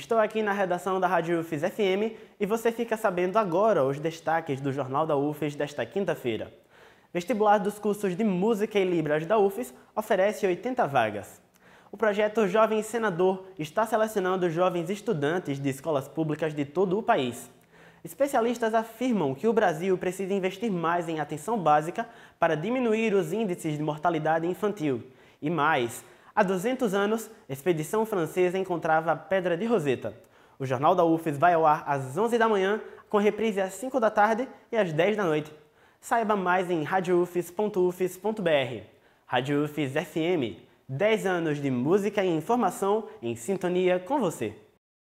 Estou aqui na redação da Rádio UFES FM e você fica sabendo agora os destaques do Jornal da UFES desta quinta-feira. Vestibular dos cursos de Música e Libras da UFES oferece 80 vagas. O projeto Jovem Senador está selecionando jovens estudantes de escolas públicas de todo o país. Especialistas afirmam que o Brasil precisa investir mais em atenção básica para diminuir os índices de mortalidade infantil. E mais, Há 200 anos, a expedição francesa encontrava a Pedra de Roseta. O Jornal da UFES vai ao ar às 11 da manhã, com reprise às 5 da tarde e às 10 da noite. Saiba mais em radioufes.ufes.br. Rádio UFES FM, 10 anos de música e informação em sintonia com você.